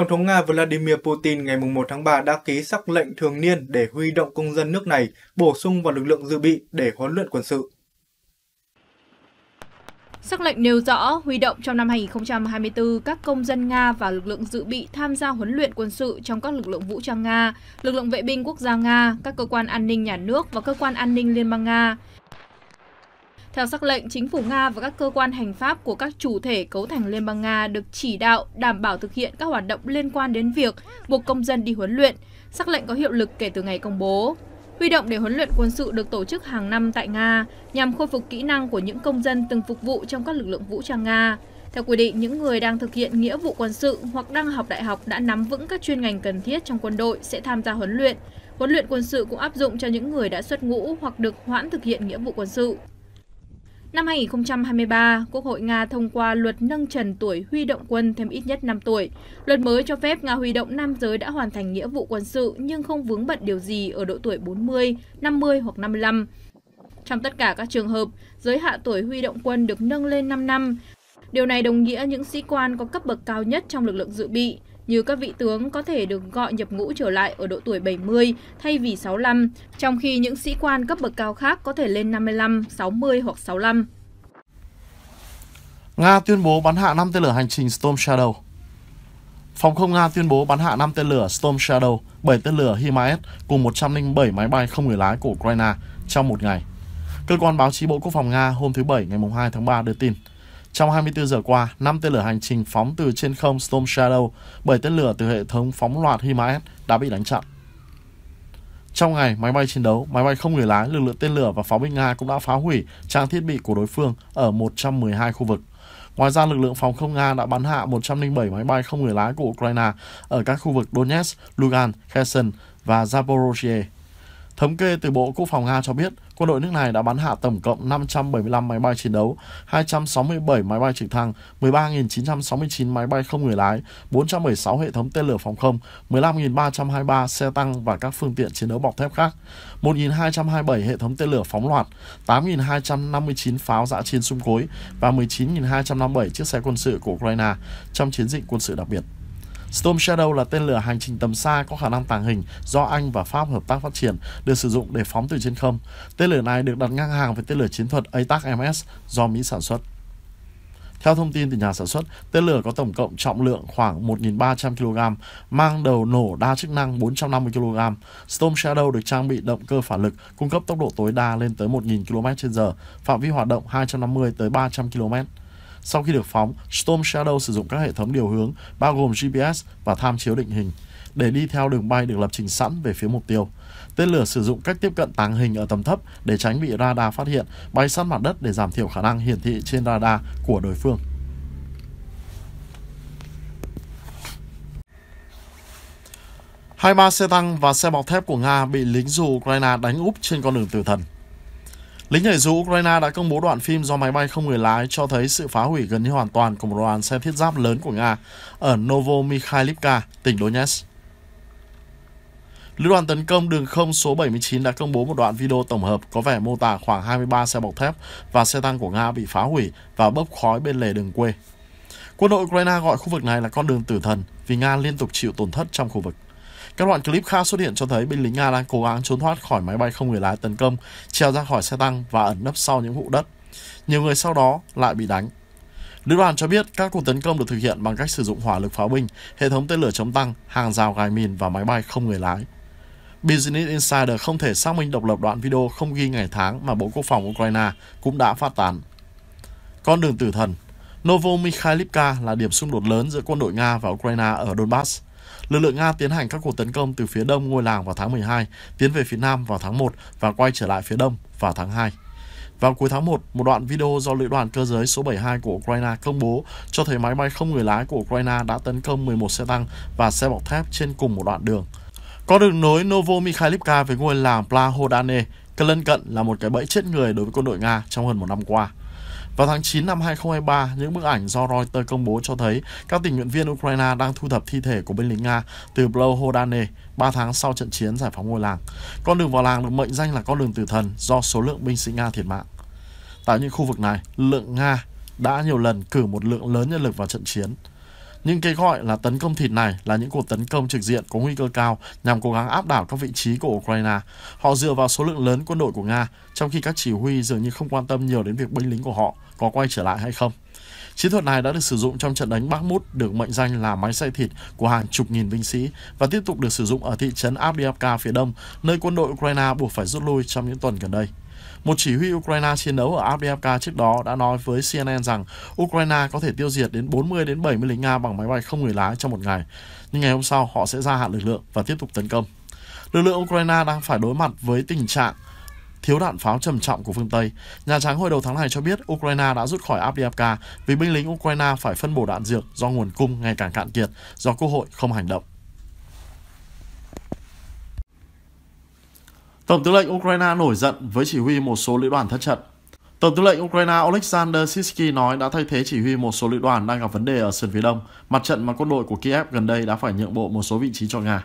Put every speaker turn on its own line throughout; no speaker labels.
Tổng thống Nga Vladimir Putin ngày 1 tháng 3 đã ký sắc lệnh thường niên để huy động công dân nước này bổ sung vào lực lượng dự bị để huấn luyện quân sự.
Sắc lệnh nêu rõ huy động trong năm 2024 các công dân Nga và lực lượng dự bị tham gia huấn luyện quân sự trong các lực lượng vũ trang Nga, lực lượng vệ binh quốc gia Nga, các cơ quan an ninh nhà nước và cơ quan an ninh Liên bang Nga. Theo sắc lệnh, chính phủ Nga và các cơ quan hành pháp của các chủ thể cấu thành Liên bang Nga được chỉ đạo đảm bảo thực hiện các hoạt động liên quan đến việc buộc công dân đi huấn luyện. Sắc lệnh có hiệu lực kể từ ngày công bố. Huy động để huấn luyện quân sự được tổ chức hàng năm tại Nga nhằm khôi phục kỹ năng của những công dân từng phục vụ trong các lực lượng vũ trang Nga. Theo quy định, những người đang thực hiện nghĩa vụ quân sự hoặc đang học đại học đã nắm vững các chuyên ngành cần thiết trong quân đội sẽ tham gia huấn luyện. Huấn luyện quân sự cũng áp dụng cho những người đã xuất ngũ hoặc được hoãn thực hiện nghĩa vụ quân sự. Năm 2023, Quốc hội Nga thông qua luật nâng trần tuổi huy động quân thêm ít nhất 5 tuổi. Luật mới cho phép Nga huy động nam giới đã hoàn thành nghĩa vụ quân sự nhưng không vướng bận điều gì ở độ tuổi 40, 50 hoặc 55. Trong tất cả các trường hợp, giới hạn tuổi huy động quân được nâng lên 5 năm. Điều này đồng nghĩa những sĩ quan có cấp bậc cao nhất trong lực lượng dự bị, như các vị tướng có thể được gọi nhập ngũ trở lại ở độ tuổi 70 thay vì 65, trong khi những sĩ quan cấp bậc cao khác có thể lên 55, 60 hoặc 65.
Nga tuyên bố bắn hạ 5 tên lửa hành trình Storm Shadow Phòng không Nga tuyên bố bắn hạ 5 tên lửa Storm Shadow, 7 tên lửa HIMARS cùng 107 máy bay không người lái của Ukraine trong một ngày. Cơ quan báo chí Bộ Quốc phòng Nga hôm thứ Bảy ngày 2 tháng 3 đưa tin. Trong 24 giờ qua, 5 tên lửa hành trình phóng từ trên không Storm Shadow, 7 tên lửa từ hệ thống phóng loạt HIMARS đã bị đánh chặn. Trong ngày, máy bay chiến đấu, máy bay không người lái, lực lượng tên lửa và pháo binh Nga cũng đã phá hủy trang thiết bị của đối phương ở 112 khu vực. Ngoài ra, lực lượng phòng không Nga đã bắn hạ 107 máy bay không người lái của Ukraine ở các khu vực Donetsk, Lugansk, Kherson và Zaporozhye. Thống kê từ Bộ Quốc phòng Nga cho biết, quân đội nước này đã bắn hạ tổng cộng 575 máy bay chiến đấu, 267 máy bay trực thăng, 13.969 máy bay không người lái, 416 hệ thống tên lửa phòng không, 15.323 xe tăng và các phương tiện chiến đấu bọc thép khác, 1.227 hệ thống tên lửa phóng loạt, 8.259 pháo dã chiến xung cối và 19.257 chiếc xe quân sự của Ukraine trong chiến dịch quân sự đặc biệt. Storm Shadow là tên lửa hành trình tầm xa có khả năng tàng hình do Anh và Pháp hợp tác phát triển, được sử dụng để phóng từ trên không. Tên lửa này được đặt ngang hàng với tên lửa chiến thuật ATAC-MS do Mỹ sản xuất. Theo thông tin từ nhà sản xuất, tên lửa có tổng cộng trọng lượng khoảng 1.300 kg, mang đầu nổ đa chức năng 450 kg. Storm Shadow được trang bị động cơ phản lực, cung cấp tốc độ tối đa lên tới 1.000 km/h, phạm vi hoạt động 250 tới 300 km. Sau khi được phóng, Storm Shadow sử dụng các hệ thống điều hướng, bao gồm GPS và tham chiếu định hình, để đi theo đường bay được lập trình sẵn về phía mục tiêu. Tên lửa sử dụng cách tiếp cận tàng hình ở tầm thấp để tránh bị radar phát hiện, bay sát mặt đất để giảm thiểu khả năng hiển thị trên radar của đối phương. Hai ba xe tăng và xe bọc thép của Nga bị lính dù Ukraine đánh úp trên con đường tử thần. Lính nhảy dù Ukraine đã công bố đoạn phim do máy bay không người lái cho thấy sự phá hủy gần như hoàn toàn của một đoàn xe thiết giáp lớn của Nga ở Novomikhailivka, tỉnh Donetsk. Lữ đoàn tấn công đường không số 79 đã công bố một đoạn video tổng hợp có vẻ mô tả khoảng 23 xe bọc thép và xe tăng của Nga bị phá hủy và bốc khói bên lề đường quê. Quân đội Ukraine gọi khu vực này là con đường tử thần vì Nga liên tục chịu tổn thất trong khu vực. Các đoạn clip khác xuất hiện cho thấy binh lính Nga đang cố gắng trốn thoát khỏi máy bay không người lái tấn công, treo ra khỏi xe tăng và ẩn nấp sau những hụ đất. Nhiều người sau đó lại bị đánh. Lữ đoàn cho biết các cuộc tấn công được thực hiện bằng cách sử dụng hỏa lực pháo binh, hệ thống tên lửa chống tăng, hàng rào gài mìn và máy bay không người lái. Business Insider không thể xác minh độc lập đoạn video không ghi ngày tháng mà Bộ Quốc phòng Ukraine cũng đã phát tán. Con đường tử thần Novo Mikhailivka là điểm xung đột lớn giữa quân đội Nga và Ukraine ở Donbass. Lực lượng Nga tiến hành các cuộc tấn công từ phía đông ngôi làng vào tháng 12, tiến về phía nam vào tháng 1 và quay trở lại phía đông vào tháng 2. Vào cuối tháng 1, một đoạn video do lữ đoàn cơ giới số 72 của Ukraine công bố cho thấy máy bay không người lái của Ukraine đã tấn công 11 xe tăng và xe bọc thép trên cùng một đoạn đường. Có đường nối Novo Mikhailivka với ngôi làng Plahodane, cái lân cận là một cái bẫy chết người đối với quân đội Nga trong hơn một năm qua. Vào tháng 9 năm 2023, những bức ảnh do Reuters công bố cho thấy các tình nguyện viên Ukraine đang thu thập thi thể của binh lính Nga từ Blohodane 3 tháng sau trận chiến giải phóng ngôi làng. Con đường vào làng được mệnh danh là con đường tử thần do số lượng binh sĩ Nga thiệt mạng. Tại những khu vực này, lượng Nga đã nhiều lần cử một lượng lớn nhân lực vào trận chiến. Nhưng cái gọi là tấn công thịt này là những cuộc tấn công trực diện có nguy cơ cao nhằm cố gắng áp đảo các vị trí của Ukraine. Họ dựa vào số lượng lớn quân đội của Nga, trong khi các chỉ huy dường như không quan tâm nhiều đến việc binh lính của họ có quay trở lại hay không. Chiến thuật này đã được sử dụng trong trận đánh Bakhmut được mệnh danh là máy xay thịt của hàng chục nghìn binh sĩ và tiếp tục được sử dụng ở thị trấn Avdiivka phía đông, nơi quân đội Ukraine buộc phải rút lui trong những tuần gần đây. Một chỉ huy Ukraine chiến đấu ở Avdiivka trước đó đã nói với CNN rằng Ukraine có thể tiêu diệt đến 40 đến 70 lính Nga bằng máy bay không người lái trong một ngày. Nhưng ngày hôm sau, họ sẽ gia hạn lực lượng và tiếp tục tấn công. Lực lượng Ukraine đang phải đối mặt với tình trạng thiếu đạn pháo trầm trọng của phương Tây. Nhà Trắng hồi đầu tháng này cho biết Ukraine đã rút khỏi Avdiivka vì binh lính Ukraine phải phân bổ đạn dược do nguồn cung ngày càng cạn kiệt do quốc hội không hành động. Tổng tư lệnh Ukraine nổi giận với chỉ huy một số lữ đoàn thất trận. Tổng tư lệnh Ukraine Oleksandr Sisky nói đã thay thế chỉ huy một số lữ đoàn đang gặp vấn đề ở sườn phía đông, mặt trận mà quân đội của Kiev gần đây đã phải nhượng bộ một số vị trí cho Nga.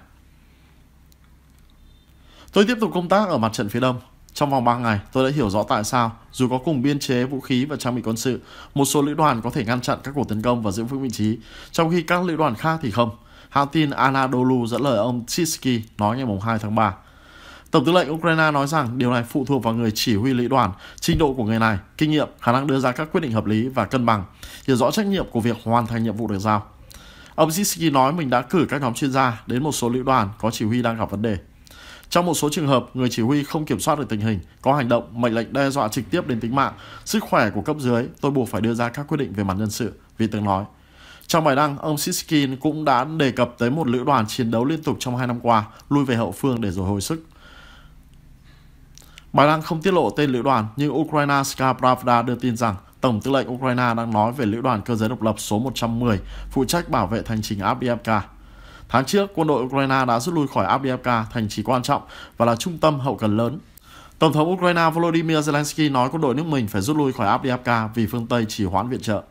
Tôi tiếp tục công tác ở mặt trận phía đông. Trong vòng 3 ngày, tôi đã hiểu rõ tại sao, dù có cùng biên chế, vũ khí và trang bị quân sự, một số lữ đoàn có thể ngăn chặn các cuộc tấn công và giữ vững vị trí, trong khi các lữ đoàn khác thì không. Hãng tin Anadolu dẫn lời ông Tsitsky nói ngày 2 tháng 3. Tổng tư lệnh Ukraine nói rằng điều này phụ thuộc vào người chỉ huy lữ đoàn, trình độ của người này, kinh nghiệm, khả năng đưa ra các quyết định hợp lý và cân bằng, hiểu rõ trách nhiệm của việc hoàn thành nhiệm vụ được giao. Ông Zitsky nói mình đã cử các nhóm chuyên gia đến một số lữ đoàn có chỉ huy đang gặp vấn đề. Trong một số trường hợp, người chỉ huy không kiểm soát được tình hình, có hành động mệnh lệnh đe dọa trực tiếp đến tính mạng, sức khỏe của cấp dưới, tôi buộc phải đưa ra các quyết định về mặt nhân sự, vì tướng nói. Trong bài đăng, ông Siskin cũng đã đề cập tới một lữ đoàn chiến đấu liên tục trong hai năm qua, lui về hậu phương để rồi hồi sức. Bài đăng không tiết lộ tên lữ đoàn, nhưng Ukraine Ska Pravda đưa tin rằng Tổng tư lệnh Ukraine đang nói về lữ đoàn cơ giới độc lập số 110, phụ trách bảo vệ thành trình Avdiivka. Tháng trước, quân đội Ukraine đã rút lui khỏi Avdiivka, thành trì quan trọng và là trung tâm hậu cần lớn. Tổng thống Ukraine Volodymyr Zelensky nói quân đội nước mình phải rút lui khỏi Avdiivka vì phương Tây chỉ hoãn viện trợ.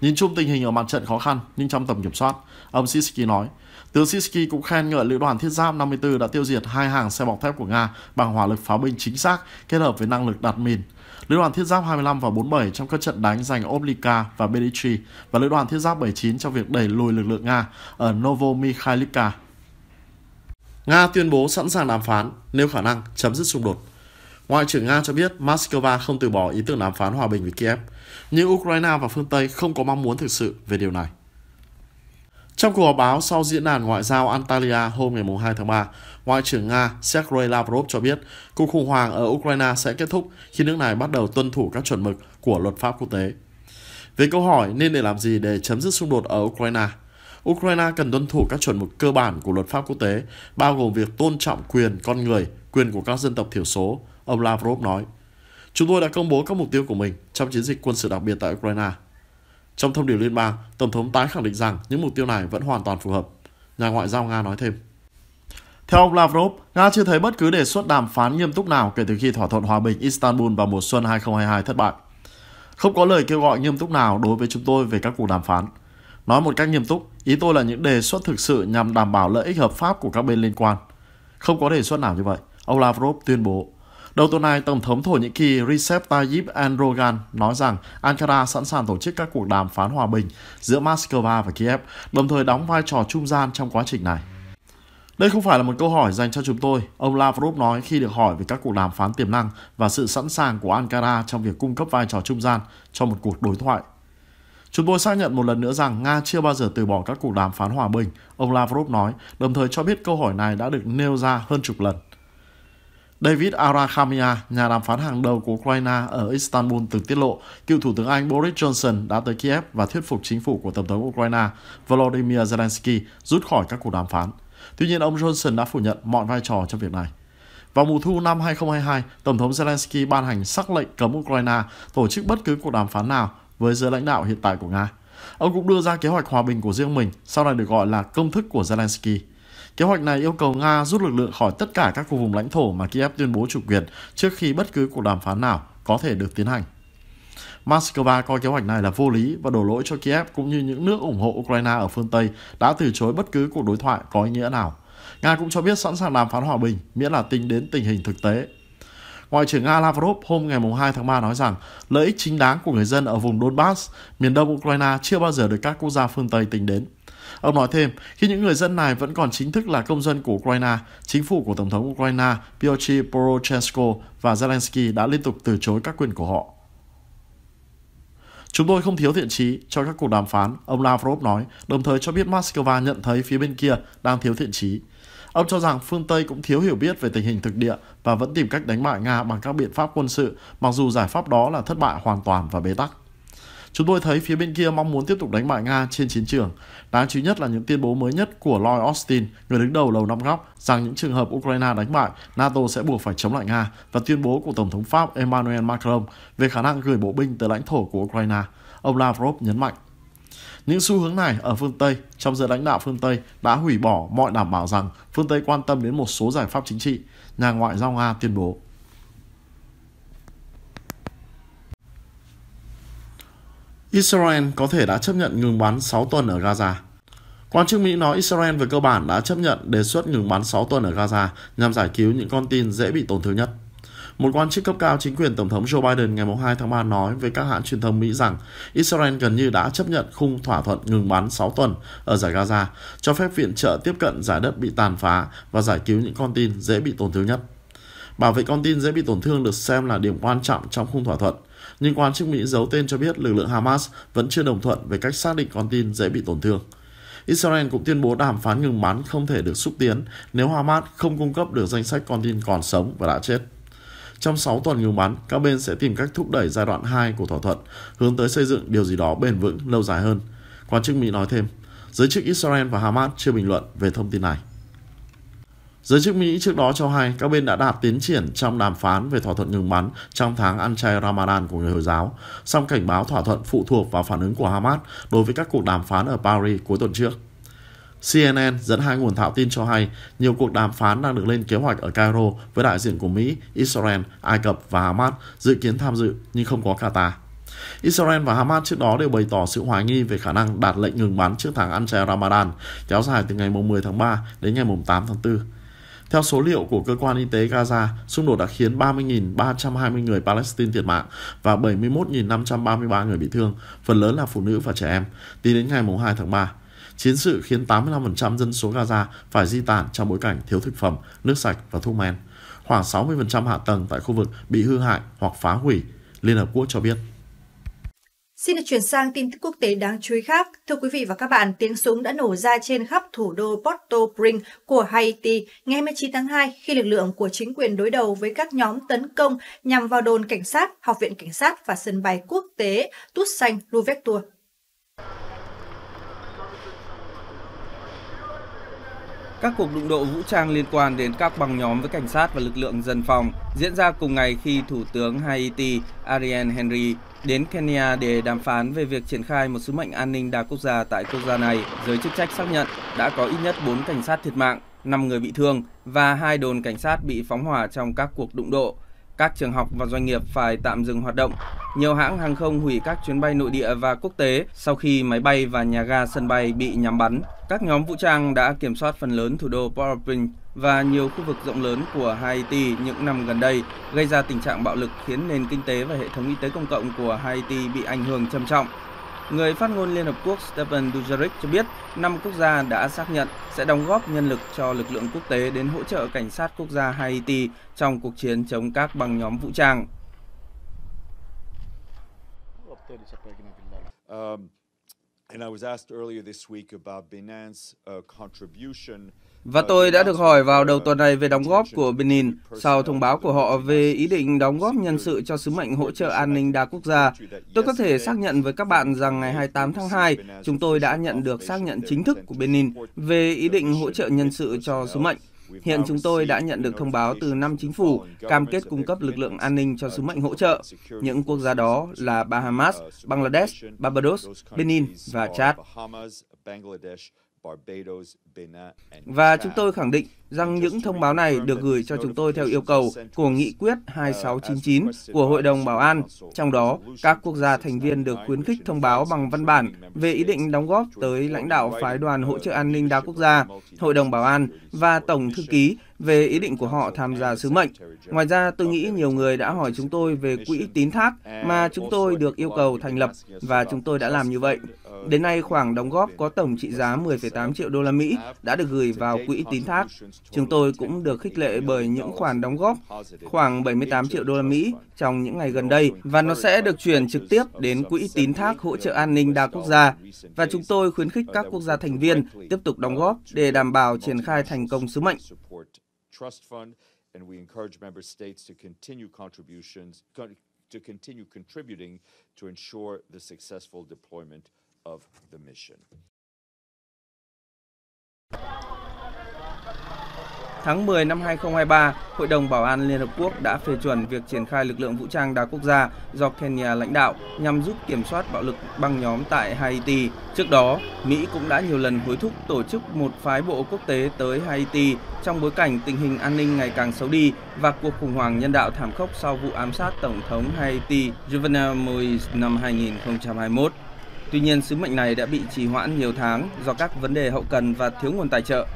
Nhìn chung tình hình ở mặt trận khó khăn nhưng trong tầm kiểm soát, ông Sisky nói, Tướng Siski cũng khen ngợi lữ đoàn thiết giáp 54 đã tiêu diệt hai hàng xe bọc thép của Nga bằng hỏa lực pháo binh chính xác kết hợp với năng lực đặt mìn. Lữ đoàn thiết giáp 25 và 47 trong các trận đánh giành Oblika và Belichi và lữ đoàn thiết giáp 79 trong việc đẩy lùi lực lượng Nga ở Novomikhailivka. Nga tuyên bố sẵn sàng đàm phán nếu khả năng chấm dứt xung đột. Ngoại trưởng Nga cho biết Moscow không từ bỏ ý tưởng đàm phán hòa bình với Kiev, nhưng Ukraine và phương Tây không có mong muốn thực sự về điều này. Trong cuộc họp báo sau diễn đàn ngoại giao Antalya hôm ngày 2 tháng 3, Ngoại trưởng Nga Sergei Lavrov cho biết cuộc khủng hoảng ở Ukraine sẽ kết thúc khi nước này bắt đầu tuân thủ các chuẩn mực của luật pháp quốc tế. Về câu hỏi nên để làm gì để chấm dứt xung đột ở Ukraine, Ukraine cần tuân thủ các chuẩn mực cơ bản của luật pháp quốc tế, bao gồm việc tôn trọng quyền con người, quyền của các dân tộc thiểu số, ông Lavrov nói. Chúng tôi đã công bố các mục tiêu của mình trong chiến dịch quân sự đặc biệt tại Ukraine, trong thông điệp liên bang, Tổng thống tái khẳng định rằng những mục tiêu này vẫn hoàn toàn phù hợp. Nhà ngoại giao Nga nói thêm. Theo ông Lavrov, Nga chưa thấy bất cứ đề xuất đàm phán nghiêm túc nào kể từ khi thỏa thuận hòa bình Istanbul vào mùa xuân 2022 thất bại. Không có lời kêu gọi nghiêm túc nào đối với chúng tôi về các cuộc đàm phán. Nói một cách nghiêm túc, ý tôi là những đề xuất thực sự nhằm đảm bảo lợi ích hợp pháp của các bên liên quan. Không có đề xuất nào như vậy, ông Lavrov tuyên bố. Đầu tuần này, Tổng thống Thổ Nhĩ Kỳ Recep Tayyip Erdogan nói rằng Ankara sẵn sàng tổ chức các cuộc đàm phán hòa bình giữa Moscow và Kiev, đồng thời đóng vai trò trung gian trong quá trình này. Đây không phải là một câu hỏi dành cho chúng tôi, ông Lavrov nói khi được hỏi về các cuộc đàm phán tiềm năng và sự sẵn sàng của Ankara trong việc cung cấp vai trò trung gian cho một cuộc đối thoại. Chúng tôi xác nhận một lần nữa rằng Nga chưa bao giờ từ bỏ các cuộc đàm phán hòa bình, ông Lavrov nói, đồng thời cho biết câu hỏi này đã được nêu ra hơn chục lần. David Arakhamia, nhà đàm phán hàng đầu của Ukraine ở Istanbul từng tiết lộ, cựu Thủ tướng Anh Boris Johnson đã tới Kiev và thuyết phục chính phủ của Tổng thống Ukraine Volodymyr Zelensky rút khỏi các cuộc đàm phán. Tuy nhiên, ông Johnson đã phủ nhận mọi vai trò trong việc này. Vào mùa thu năm 2022, Tổng thống Zelensky ban hành sắc lệnh cấm Ukraine tổ chức bất cứ cuộc đàm phán nào với giới lãnh đạo hiện tại của Nga. Ông cũng đưa ra kế hoạch hòa bình của riêng mình, sau này được gọi là công thức của Zelensky. Kế hoạch này yêu cầu Nga rút lực lượng khỏi tất cả các khu vùng lãnh thổ mà Kiev tuyên bố chủ quyền trước khi bất cứ cuộc đàm phán nào có thể được tiến hành. Moscow coi kế hoạch này là vô lý và đổ lỗi cho Kiev cũng như những nước ủng hộ Ukraine ở phương Tây đã từ chối bất cứ cuộc đối thoại có ý nghĩa nào. Nga cũng cho biết sẵn sàng đàm phán hòa bình, miễn là tính đến tình hình thực tế. Ngoại trưởng Nga Lavrov hôm ngày 2 tháng 3 nói rằng lợi ích chính đáng của người dân ở vùng Donbass, miền đông Ukraine chưa bao giờ được các quốc gia phương Tây tính đến. Ông nói thêm, khi những người dân này vẫn còn chính thức là công dân của Ukraine, chính phủ của Tổng thống Ukraine Pyotr Poroshenko và Zelensky đã liên tục từ chối các quyền của họ. Chúng tôi không thiếu thiện trí cho các cuộc đàm phán, ông Lavrov nói, đồng thời cho biết Moscow nhận thấy phía bên kia đang thiếu thiện trí. Ông cho rằng phương Tây cũng thiếu hiểu biết về tình hình thực địa và vẫn tìm cách đánh bại Nga bằng các biện pháp quân sự, mặc dù giải pháp đó là thất bại hoàn toàn và bế tắc. Chúng tôi thấy phía bên kia mong muốn tiếp tục đánh bại Nga trên chiến trường. Đáng chú ý nhất là những tuyên bố mới nhất của Lloyd Austin, người đứng đầu lầu năm góc, rằng những trường hợp Ukraine đánh bại, NATO sẽ buộc phải chống lại Nga và tuyên bố của Tổng thống Pháp Emmanuel Macron về khả năng gửi bộ binh tới lãnh thổ của Ukraine. Ông Lavrov nhấn mạnh. Những xu hướng này ở phương Tây, trong giới lãnh đạo phương Tây, đã hủy bỏ mọi đảm bảo rằng phương Tây quan tâm đến một số giải pháp chính trị, nhà ngoại giao Nga tuyên bố. Israel có thể đã chấp nhận ngừng bắn 6 tuần ở Gaza. Quan chức Mỹ nói Israel về cơ bản đã chấp nhận đề xuất ngừng bắn 6 tuần ở Gaza nhằm giải cứu những con tin dễ bị tổn thương nhất. Một quan chức cấp cao chính quyền Tổng thống Joe Biden ngày 2 tháng 3 nói với các hãng truyền thông Mỹ rằng Israel gần như đã chấp nhận khung thỏa thuận ngừng bắn 6 tuần ở giải Gaza, cho phép viện trợ tiếp cận giải đất bị tàn phá và giải cứu những con tin dễ bị tổn thương nhất. Bảo vệ con tin dễ bị tổn thương được xem là điểm quan trọng trong khung thỏa thuận – nhưng quan chức Mỹ giấu tên cho biết lực lượng Hamas vẫn chưa đồng thuận về cách xác định con tin dễ bị tổn thương. Israel cũng tuyên bố đàm phán ngừng bắn không thể được xúc tiến nếu Hamas không cung cấp được danh sách con tin còn sống và đã chết. Trong 6 tuần ngừng bắn, các bên sẽ tìm cách thúc đẩy giai đoạn 2 của thỏa thuận, hướng tới xây dựng điều gì đó bền vững lâu dài hơn. Quan chức Mỹ nói thêm, giới chức Israel và Hamas chưa bình luận về thông tin này. Giới chức Mỹ trước đó cho hay các bên đã đạt tiến triển trong đàm phán về thỏa thuận ngừng bắn trong tháng ăn chay Ramadan của người Hồi giáo, song cảnh báo thỏa thuận phụ thuộc vào phản ứng của Hamas đối với các cuộc đàm phán ở Paris cuối tuần trước. CNN dẫn hai nguồn thạo tin cho hay nhiều cuộc đàm phán đang được lên kế hoạch ở Cairo với đại diện của Mỹ, Israel, Ai Cập và Hamas dự kiến tham dự nhưng không có Qatar. Israel và Hamas trước đó đều bày tỏ sự hoài nghi về khả năng đạt lệnh ngừng bắn trước tháng ăn chay Ramadan kéo dài từ ngày 10 tháng 3 đến ngày 8 tháng 4. Theo số liệu của cơ quan y tế Gaza, xung đột đã khiến 30.320 người Palestine thiệt mạng và 71.533 người bị thương, phần lớn là phụ nữ và trẻ em, tính đến ngày 2 tháng 3. Chiến sự khiến 85% dân số Gaza phải di tản trong bối cảnh thiếu thực phẩm, nước sạch và thuốc men. Khoảng 60% hạ tầng tại khu vực bị hư hại hoặc phá hủy, Liên Hợp Quốc cho biết.
Xin được chuyển sang tin tức quốc tế đáng chú ý khác. Thưa quý vị và các bạn, tiếng súng đã nổ ra trên khắp thủ đô Port-au-Prince của Haiti ngày 29 tháng 2 khi lực lượng của chính quyền đối đầu với các nhóm tấn công nhằm vào đồn cảnh sát, học viện cảnh sát và sân bay quốc tế Toussaint Louverture.
Các cuộc đụng độ vũ trang liên quan đến các băng nhóm với cảnh sát và lực lượng dân phòng diễn ra cùng ngày khi Thủ tướng Haiti Ariel Henry đến Kenya để đàm phán về việc triển khai một sứ mệnh an ninh đa quốc gia tại quốc gia này. Giới chức trách xác nhận đã có ít nhất 4 cảnh sát thiệt mạng, 5 người bị thương và hai đồn cảnh sát bị phóng hỏa trong các cuộc đụng độ. Các trường học và doanh nghiệp phải tạm dừng hoạt động. Nhiều hãng hàng không hủy các chuyến bay nội địa và quốc tế sau khi máy bay và nhà ga sân bay bị nhắm bắn. Các nhóm vũ trang đã kiểm soát phần lớn thủ đô Port-au-Prince và nhiều khu vực rộng lớn của Haiti những năm gần đây, gây ra tình trạng bạo lực khiến nền kinh tế và hệ thống y tế công cộng của Haiti bị ảnh hưởng trầm trọng. Người phát ngôn Liên Hợp Quốc Stephen Dujarric cho biết, năm quốc gia đã xác nhận sẽ đóng góp nhân lực cho lực lượng quốc tế đến hỗ trợ cảnh sát quốc gia Haiti trong cuộc chiến chống các băng nhóm vũ trang.
Ờ, I was asked earlier this week about Binance uh, contribution và uh, tôi
đã được hỏi vào đầu tuần này về uh, đóng góp của Benin sau thông báo của họ về ý định đóng góp nhân sự cho sứ mệnh hỗ trợ an ninh đa quốc gia. Tôi có thể xác nhận với các bạn rằng ngày 28 tháng 2, chúng tôi đã nhận được xác nhận chính thức của Benin về ý định hỗ trợ nhân sự cho sứ mệnh. Hiện chúng tôi đã nhận được thông báo từ năm chính phủ cam kết cung cấp lực lượng an ninh cho sứ mệnh hỗ trợ. Những quốc gia đó là Bahamas, Bangladesh, Barbados, Benin và Chad.
Và chúng tôi khẳng định rằng những thông báo này được gửi cho chúng tôi theo yêu cầu của nghị
quyết 2699 uh, của Hội đồng Bảo an. Trong đó, các quốc gia thành viên được khuyến khích thông báo bằng văn bản về ý định đóng góp tới lãnh đạo Phái đoàn Hỗ uh, trợ An ninh đa quốc gia, Hội đồng Bảo an và Tổng Thư ký về ý định của họ tham gia sứ mệnh. Ngoài ra, tôi nghĩ nhiều người đã hỏi chúng tôi về quỹ tín thác mà chúng tôi được yêu cầu thành lập và chúng tôi đã làm như vậy. Đến nay, khoảng đóng góp có tổng trị giá 10,8 triệu đô la Mỹ đã được gửi vào quỹ tín thác. Chúng tôi cũng được khích lệ bởi những khoản đóng góp khoảng 78 triệu đô la Mỹ trong những ngày gần đây và nó sẽ được chuyển trực tiếp đến quỹ tín thác hỗ trợ an ninh đa quốc gia. Và chúng tôi khuyến khích các quốc gia thành viên tiếp tục đóng góp để đảm bảo triển khai thành công sứ mệnh
to continue contributing to ensure the successful deployment of the mission.
Tháng 10 năm 2023, Hội đồng Bảo an Liên Hợp Quốc đã phê chuẩn việc triển khai lực lượng vũ trang đa quốc gia do Kenya lãnh đạo nhằm giúp kiểm soát bạo lực băng nhóm tại Haiti. Trước đó, Mỹ cũng đã nhiều lần hối thúc tổ chức một phái bộ quốc tế tới Haiti trong bối cảnh tình hình an ninh ngày càng xấu đi và cuộc khủng hoảng nhân đạo thảm khốc sau vụ ám sát Tổng thống Haiti Jovenel Moïse năm 2021. Tuy nhiên, sứ mệnh này đã bị trì hoãn nhiều tháng do các vấn đề hậu cần và thiếu nguồn tài trợ.